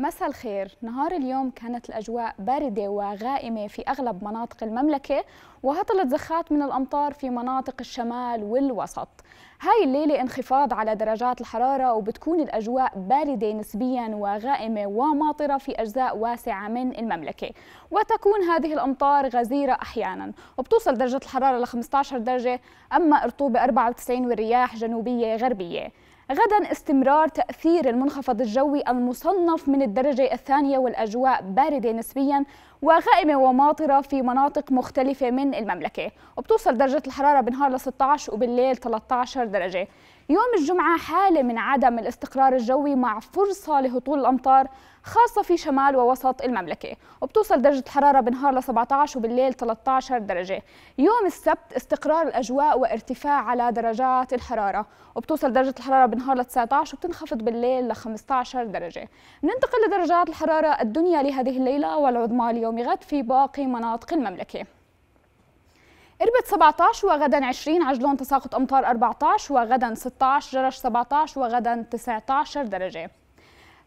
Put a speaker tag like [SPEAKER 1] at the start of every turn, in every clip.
[SPEAKER 1] مساء الخير نهار اليوم كانت الأجواء باردة وغائمة في أغلب مناطق المملكة وهطلت زخات من الأمطار في مناطق الشمال والوسط هاي الليلة انخفاض على درجات الحرارة وبتكون الأجواء باردة نسبيا وغائمة وماطرة في أجزاء واسعة من المملكة وتكون هذه الأمطار غزيرة أحيانا وبتوصل درجة الحرارة ل 15 درجة أما رطوبة 94 والرياح جنوبية غربية غدا استمرار تأثير المنخفض الجوي المصنف من الدرجة الثانية والأجواء باردة نسبيا وغائمة وماطرة في مناطق مختلفة من المملكة وبتوصل درجة الحرارة بنهار ل 16 وبالليل 13 درجة يوم الجمعة حالة من عدم الاستقرار الجوي مع فرصة لهطول الأمطار خاصة في شمال ووسط المملكة وبتوصل درجة الحرارة بنهار ل 17 وبالليل 13 درجة يوم السبت استقرار الأجواء وارتفاع على درجات الحرارة وبتوصل درجة الحرارة بنهار ل 19 وبتنخفض بالليل ل 15 درجة ننتقل لدرجات الحرارة الدنيا لهذه الليلة والعظمى اليوم غد في باقي مناطق المملكة إربد 17 وغدا 20 عجلون تساقط أمطار 14 وغدا 16 جرش 17 وغدا 19 درجة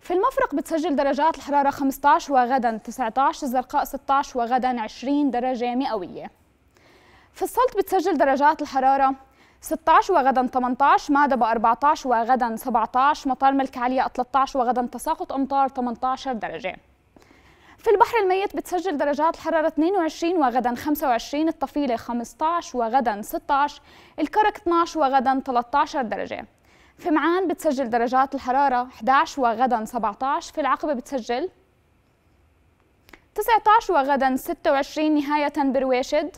[SPEAKER 1] في المفرق بتسجل درجات الحرارة 15 وغدا 19 الزرقاء 16 وغدا 20 درجة مئوية في السلط بتسجل درجات الحرارة 16 وغدا 18 مادبا 14 وغدا 17 مطار ملك علياء 13 وغدا تساقط أمطار 18 درجة في البحر الميت بتسجل درجات الحرارة 22 وغدا 25 الطفيلة 15 وغدا 16 الكرك 12 وغدا 13 درجة في معان بتسجل درجات الحرارة 11 وغدا 17 في العقبة بتسجل 19 وغدا 26 نهاية برويشد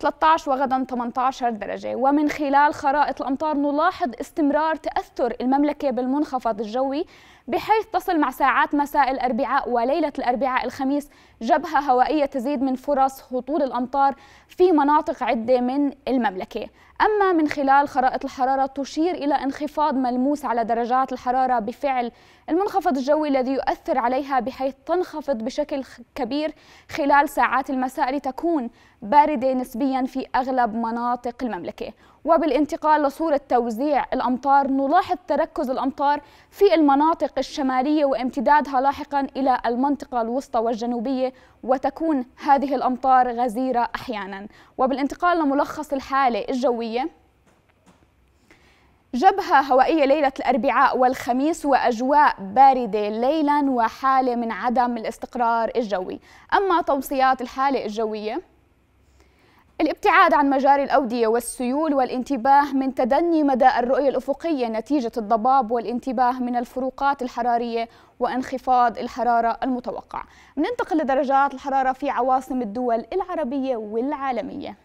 [SPEAKER 1] 13 وغدا 18 درجة ومن خلال خرائط الأمطار نلاحظ استمرار تأثر المملكة بالمنخفض الجوي بحيث تصل مع ساعات مساء الأربعاء وليلة الأربعاء الخميس جبهة هوائية تزيد من فرص هطول الأمطار في مناطق عدة من المملكة أما من خلال خرائط الحرارة تشير إلى انخفاض ملموس على درجات الحرارة بفعل المنخفض الجوي الذي يؤثر عليها بحيث تنخفض بشكل كبير خلال ساعات المساء لتكون باردة نسبيا حاليا في أغلب مناطق المملكة وبالانتقال لصورة توزيع الأمطار نلاحظ تركز الأمطار في المناطق الشمالية وامتدادها لاحقا إلى المنطقة الوسطى والجنوبية وتكون هذه الأمطار غزيرة أحيانا وبالانتقال لملخص الحالة الجوية جبهة هوائية ليلة الأربعاء والخميس وأجواء باردة ليلا وحالة من عدم الاستقرار الجوي أما توصيات الحالة الجوية الابتعاد عن مجاري الأودية والسيول والانتباه من تدني مدى الرؤية الأفقية نتيجة الضباب والانتباه من الفروقات الحرارية وانخفاض الحرارة المتوقع ننتقل لدرجات الحرارة في عواصم الدول العربية والعالمية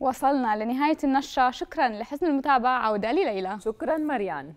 [SPEAKER 1] وصلنا لنهاية النشرة شكرا لحسن المتابعة عودة لليلى شكرا مريان